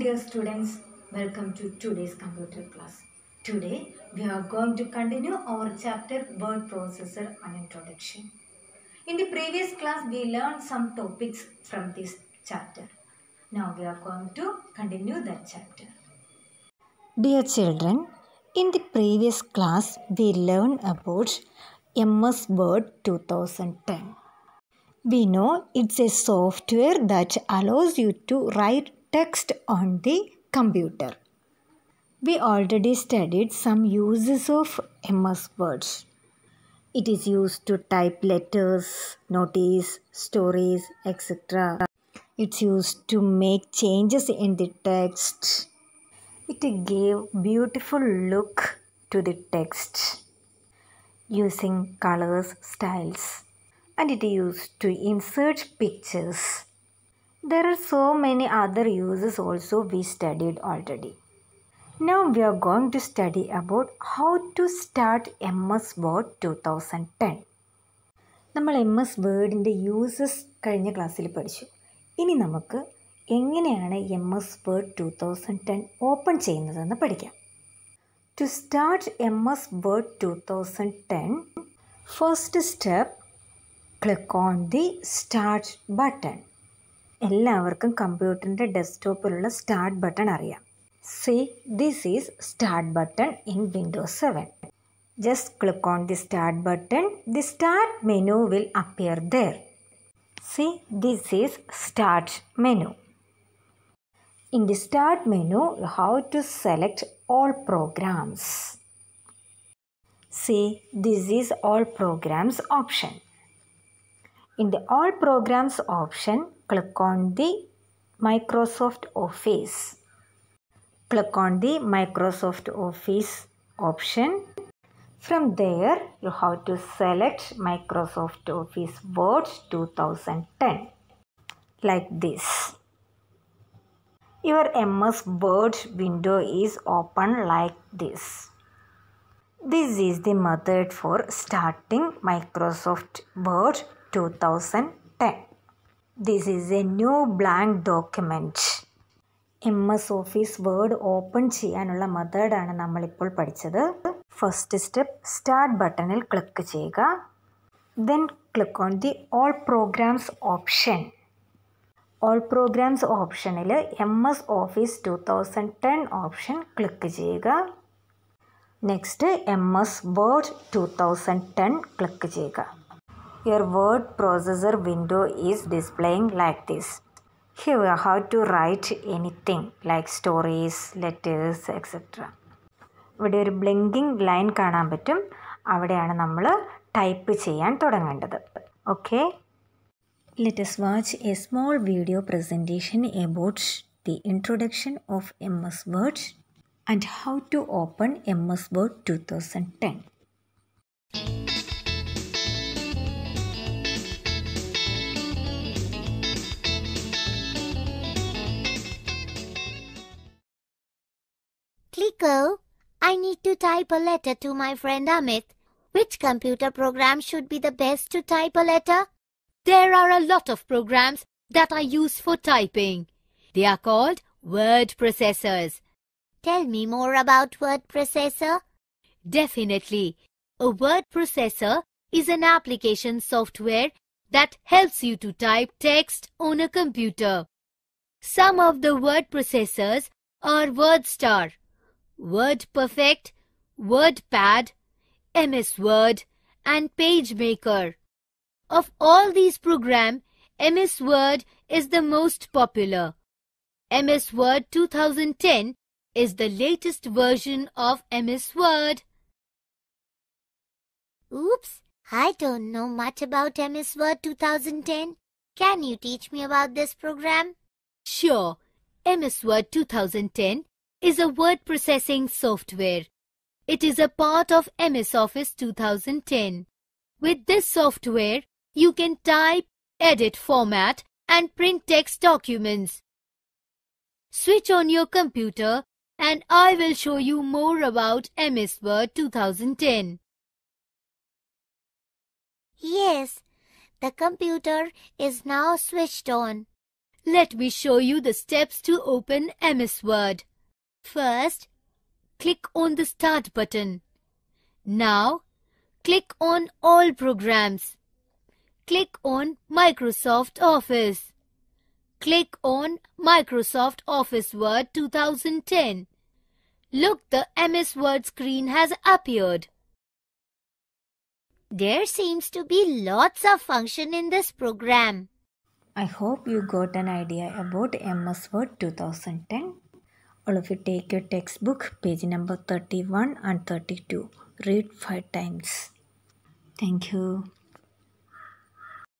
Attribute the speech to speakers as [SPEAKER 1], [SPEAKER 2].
[SPEAKER 1] dear students, welcome to today's computer class. Today we are going to continue our chapter word processor and introduction. In the previous class we learned some topics from this chapter. Now we are going to continue that chapter. Dear children, in the previous class we learned about MS Word 2010. We know it's a software that allows you to write text on the computer. We already studied some uses of MS Words. It is used to type letters, notice, stories, etc. It's used to make changes in the text. It gave beautiful look to the text using colors, styles and it is used to insert pictures. There are so many other uses also we studied already. Now we are going to study about how to start MS Word 2010. നമ്മൾ M S വേർഡിൻ്റെ uses കഴിഞ്ഞ ക്ലാസ്സിൽ പഠിച്ചു ഇനി നമുക്ക് എങ്ങനെയാണ് M S Word two thousand ten open ചെയ്യുന്നതെന്ന് പഠിക്കാം to start M S Word two thousand ten first step click on the start button എല്ലാവർക്കും കമ്പ്യൂട്ടറിൻ്റെ ഡെസ്ക്ടോപ്പിലുള്ള സ്റ്റാർട്ട് ബട്ടൺ അറിയാം see this is start button in Windows seven just click on the start button the start menu will appear there see this is start menu in the start menu how to select all programs see this is all programs option In the All Programs option, click on the Microsoft Office. Click on the Microsoft Office option. From there, you have to select Microsoft Office Word 2010 like this. Your MS Word window is open like this. This is the method for starting Microsoft Word thousand ten this is a new blank document M S Office Word open ചെയ്യാനുള്ള മെത്തേഡാണ് നമ്മളിപ്പോൾ പഠിച്ചത് first step start ബട്ടണിൽ click ചെയ്യുക then click on the all programs option all programs ഓപ്ഷനിൽ M S Office two thousand ten option click ചെയ്യുക next M S Word two thousand ten click ചെയ്യുക your word processor window is displaying like this. Here we are how to write anything like stories, letters, etc. We are blinking line. be. We will type it. Okay. Let us watch a small video presentation about the introduction of MS Word and how to open MS Word 2010.
[SPEAKER 2] quickly go. I need to type a letter to my friend Amit. Which computer program should be the best to type a letter? There are a lot of programs that are used for typing. They are called word processors. Tell me more about word processor. Definitely. A word processor is an application software that helps you to type text on a computer. Some of the word processors are WordStar, Word Perfect, WordPad, MS Word and PageMaker. Of all these programs, MS Word is the most popular. MS Word 2010 is the latest version of MS Word. Oops, I don't know much about MS Word 2010. Can you teach me about this program? Sure. MS Word 2010 is a word processing software. It is a part of MS Office 2010. With this software, you can type, edit format and print text documents. Switch on your computer and I will show you more about MS Word 2010. Yes, the computer is now switched on. Let me show you the steps to open MS Word. First, click on the Start button. Now, click on All Programs. Click on Microsoft Office. Click on Microsoft Office Word 2010. Look, the MS Word screen has appeared. There seems to be lots of function in this program. I hope you got an idea about MS Word
[SPEAKER 1] 2010. All of you take your textbook, page number 31 and 32.
[SPEAKER 2] Read five times. Thank you.